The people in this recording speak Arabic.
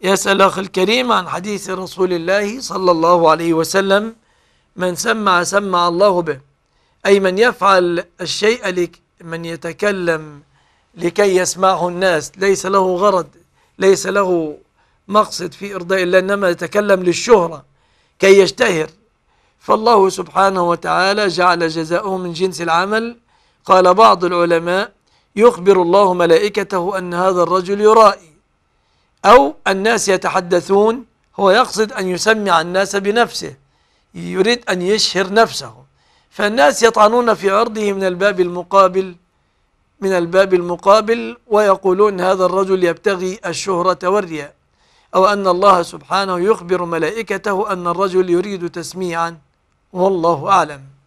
يسأل أخ الكريم عن حديث رسول الله صلى الله عليه وسلم من سمع سمع الله به أي من يفعل الشيء لك من يتكلم لكي يسمعه الناس ليس له غرض ليس له مقصد في إرضاء الله إنما يتكلم للشهرة كي يشتهر فالله سبحانه وتعالى جعل جزاؤه من جنس العمل قال بعض العلماء يخبر الله ملائكته أن هذا الرجل يرائي أو الناس يتحدثون هو يقصد أن يسمع الناس بنفسه يريد أن يشهر نفسه فالناس يطعنون في عرضه من الباب المقابل من الباب المقابل ويقولون هذا الرجل يبتغي الشهرة والرياء أو أن الله سبحانه يخبر ملائكته أن الرجل يريد تسميعا والله أعلم